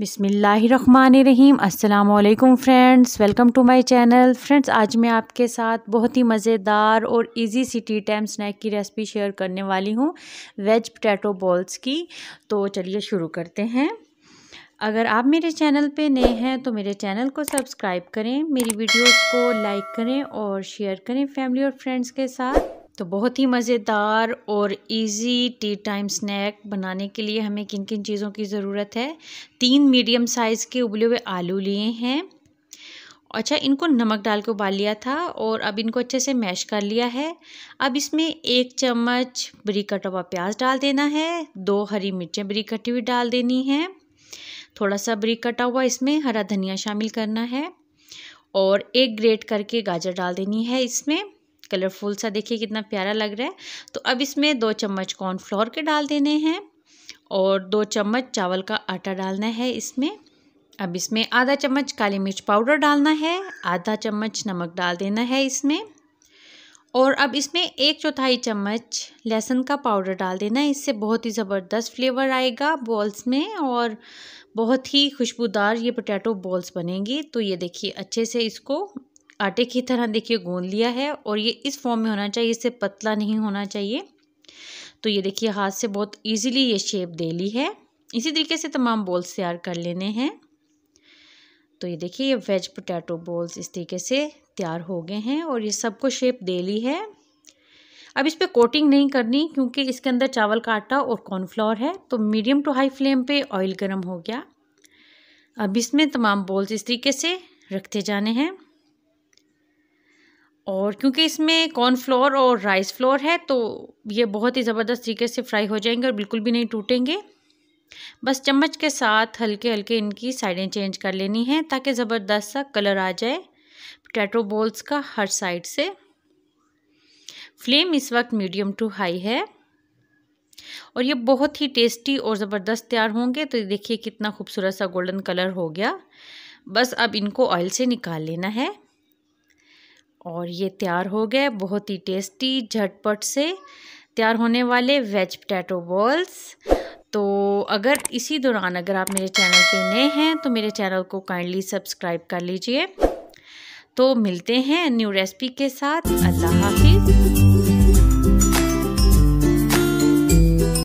बिसमीम् अल्लाम friends welcome to my channel friends आज मैं आपके साथ बहुत ही मज़ेदार और इजी सी टी टाइम स्नैक की रेसिपी शेयर करने वाली हूँ वेज पटैटो बॉल्स की तो चलिए शुरू करते हैं अगर आप मेरे चैनल पे नए हैं तो मेरे चैनल को सब्सक्राइब करें मेरी वीडियोस को लाइक करें और शेयर करें फैमिली और फ्रेंड्स के साथ तो बहुत ही मज़ेदार और इजी टी टाइम स्नैक बनाने के लिए हमें किन किन चीज़ों की ज़रूरत है तीन मीडियम साइज़ के उबले हुए आलू लिए हैं अच्छा इनको नमक डाल के उबाल लिया था और अब इनको अच्छे से मैश कर लिया है अब इसमें एक चम्मच बरी कटा हुआ प्याज डाल देना है दो हरी मिर्चें बरी कटी हुई डाल देनी है थोड़ा सा बरी कटा हुआ इसमें हरा धनिया शामिल करना है और एक ग्रेट करके गाजर डाल देनी है इसमें कलरफुल सा देखिए कितना प्यारा लग रहा है तो अब इसमें दो चम्मच कॉर्नफ्लोर के डाल देने हैं और दो चम्मच चावल का आटा डालना है इसमें अब इसमें आधा चम्मच काली मिर्च पाउडर डालना है आधा चम्मच नमक डाल देना है इसमें और अब इसमें एक चौथाई चम्मच लहसुन का पाउडर डाल देना है इससे बहुत ही ज़बरदस्त फ्लेवर आएगा बॉल्स में और बहुत ही खुशबूदार ये पोटैटो बॉल्स बनेंगी तो ये देखिए अच्छे से इसको आटे की तरह देखिए गूंद लिया है और ये इस फॉर्म में होना चाहिए इससे पतला नहीं होना चाहिए तो ये देखिए हाथ से बहुत इजीली ये शेप दे ली है इसी तरीके से तमाम बॉल्स तैयार कर लेने हैं तो ये देखिए ये वेज पोटैटो बॉल्स इस तरीके से तैयार हो गए हैं और ये सबको शेप दे ली है अब इस पर कोटिंग नहीं करनी क्योंकि इसके अंदर चावल का आटा और कॉर्नफ्लावर है तो मीडियम टू हाई फ्लेम पर ऑयल गर्म हो गया अब इसमें तमाम बॉल्स इस तरीके से रखते जाने हैं और क्योंकि इसमें कॉर्न फ्लोर और राइस फ्लोर है तो ये बहुत ही ज़बरदस्त तरीके से फ्राई हो जाएंगे और बिल्कुल भी नहीं टूटेंगे बस चम्मच के साथ हल्के हल्के इनकी साइडें चेंज कर लेनी है ताकि ज़बरदस्त सा कलर आ जाए पोटैटो बॉल्स का हर साइड से फ्लेम इस वक्त मीडियम टू हाई है और ये बहुत ही टेस्टी और ज़बरदस्त तैयार होंगे तो देखिए कितना खूबसूरत सा गोल्डन कलर हो गया बस अब इनको ऑयल से निकाल लेना है और ये तैयार हो गए बहुत ही टेस्टी झटपट से तैयार होने वाले वेज पटैटो बॉल्स तो अगर इसी दौरान अगर आप मेरे चैनल पे नए हैं तो मेरे चैनल को काइंडली सब्सक्राइब कर लीजिए तो मिलते हैं न्यू रेसिपी के साथ अल्लाह हाफिज़